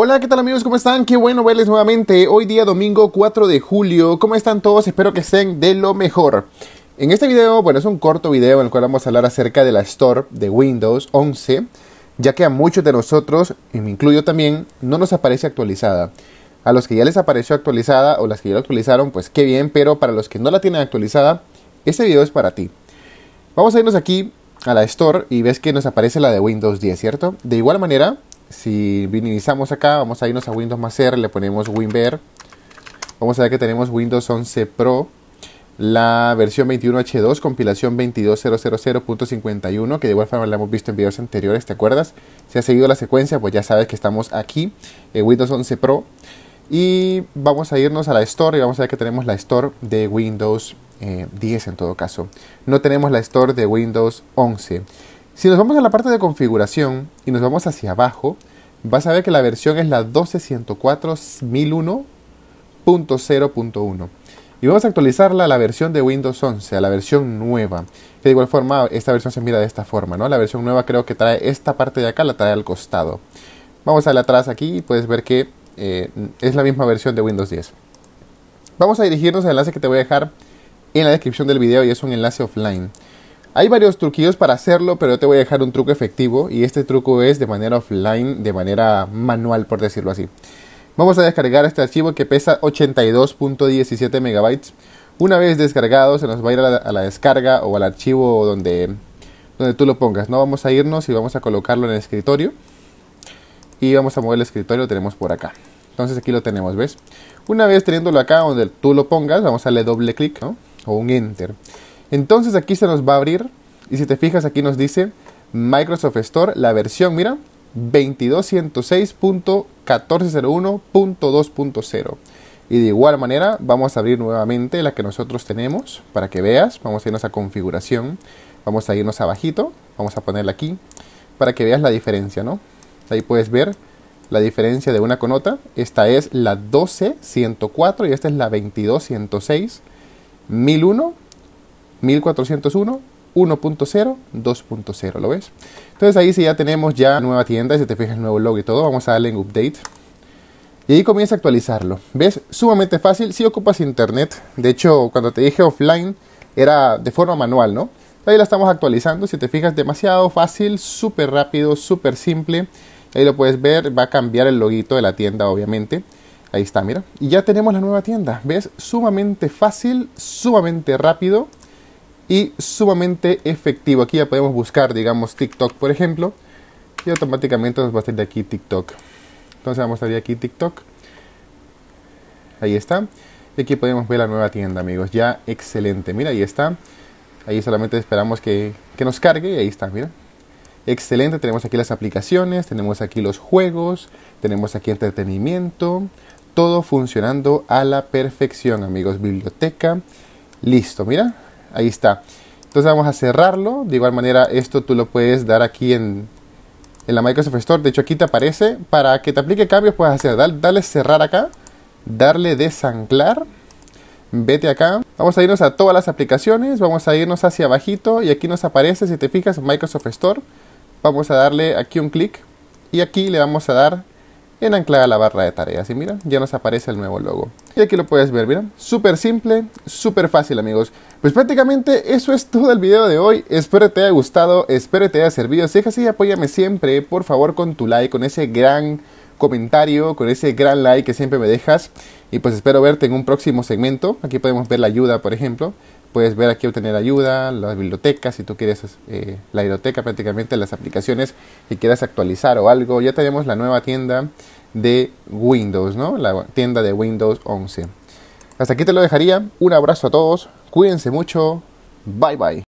Hola, ¿qué tal amigos? ¿Cómo están? Qué bueno verles nuevamente. Hoy día domingo 4 de julio. ¿Cómo están todos? Espero que estén de lo mejor. En este video, bueno, es un corto video en el cual vamos a hablar acerca de la Store de Windows 11, ya que a muchos de nosotros, y me incluyo también, no nos aparece actualizada. A los que ya les apareció actualizada o las que ya la actualizaron, pues qué bien, pero para los que no la tienen actualizada, este video es para ti. Vamos a irnos aquí a la Store y ves que nos aparece la de Windows 10, ¿cierto? De igual manera, si minimizamos acá, vamos a irnos a Windows más R, le ponemos Winver Vamos a ver que tenemos Windows 11 Pro, la versión 21H2, compilación 22000.51, que de igual forma la hemos visto en videos anteriores, ¿te acuerdas? Si has seguido la secuencia, pues ya sabes que estamos aquí, en Windows 11 Pro. Y vamos a irnos a la Store y vamos a ver que tenemos la Store de Windows 10 eh, en todo caso. No tenemos la Store de Windows 11. Si nos vamos a la parte de configuración y nos vamos hacia abajo, vas a ver que la versión es la 1204001.0.1. y vamos a actualizarla a la versión de Windows 11, a la versión nueva. de igual forma, esta versión se mira de esta forma, ¿no? La versión nueva creo que trae esta parte de acá, la trae al costado. Vamos a la atrás aquí y puedes ver que eh, es la misma versión de Windows 10. Vamos a dirigirnos al enlace que te voy a dejar en la descripción del video y es un enlace offline. Hay varios truquillos para hacerlo, pero yo te voy a dejar un truco efectivo y este truco es de manera offline, de manera manual, por decirlo así. Vamos a descargar este archivo que pesa 82.17 megabytes. Una vez descargado, se nos va a ir a la, descarga o al archivo donde, donde tú lo pongas. No vamos a irnos y vamos a colocarlo en el escritorio y vamos a mover el escritorio, lo tenemos por acá. Entonces aquí lo tenemos, ¿ves? Una vez teniéndolo acá donde tú lo pongas, vamos a darle doble clic o un enter. Entonces aquí se nos va a abrir y si te fijas aquí nos dice Microsoft Store, la versión, mira, 2206.1401.2.0. Y de igual manera vamos a abrir nuevamente la que nosotros tenemos para que veas. Vamos a irnos a configuración. Vamos a irnos abajito. Vamos a ponerla aquí para que veas la diferencia, ¿no? Ahí puedes ver la diferencia de una con otra. Esta es la 12104 y esta es la 2206 1401 1.0, 2.0, ¿lo ves? Entonces ahí sí ya tenemos ya nueva tienda y si te fijas el nuevo logo y todo, vamos a darle en update. Y ahí comienza a actualizarlo. ¿Ves? Sumamente fácil si ocupas internet. De hecho, cuando te dije offline era de forma manual, ¿no? Ahí la estamos actualizando. Si te fijas, demasiado fácil, súper rápido, súper simple. Ahí lo puedes ver, va a cambiar el loguito de la tienda, obviamente. Ahí está, mira. Y ya tenemos la nueva tienda. ¿Ves? Sumamente fácil, sumamente rápido y sumamente efectivo. Aquí ya podemos buscar, digamos, TikTok, por ejemplo, y automáticamente nos va a salir aquí TikTok. Entonces vamos a salir aquí TikTok. Ahí está. Y aquí podemos ver la nueva tienda, amigos. Ya excelente. Mira, ahí está. Ahí solamente esperamos que, que nos cargue y ahí está, mira. Excelente, tenemos aquí las aplicaciones, tenemos aquí los juegos, tenemos aquí entretenimiento, todo funcionando a la perfección, amigos. Biblioteca, listo, mira, Ahí está. Entonces vamos a cerrarlo. De igual manera, esto tú lo puedes dar aquí en, en la Microsoft Store. De hecho, aquí te aparece. Para que te aplique cambios puedes hacer. Darle cerrar acá. Darle desanclar. Vete acá. Vamos a irnos a todas las aplicaciones. Vamos a irnos hacia abajito. Y aquí nos aparece, si te fijas, Microsoft Store. Vamos a darle aquí un clic. Y aquí le vamos a dar en anclada a la barra de tareas. Y mira, ya nos aparece el nuevo logo. Y aquí lo puedes ver, mira. Súper simple, súper fácil, amigos. Pues prácticamente eso es todo el video de hoy. Espero te haya gustado, espero te haya servido. Si es así, apóyame siempre, por favor, con tu like, con ese gran comentario, con ese gran like que siempre me dejas. Y pues espero verte en un próximo segmento. Aquí podemos ver la ayuda, por ejemplo puedes ver aquí obtener ayuda, las bibliotecas, si tú quieres eh, la biblioteca prácticamente, las aplicaciones que quieras actualizar o algo. Ya tenemos la nueva tienda de Windows, ¿no? La tienda de Windows 11. Hasta aquí te lo dejaría. Un abrazo a todos. Cuídense mucho. Bye bye.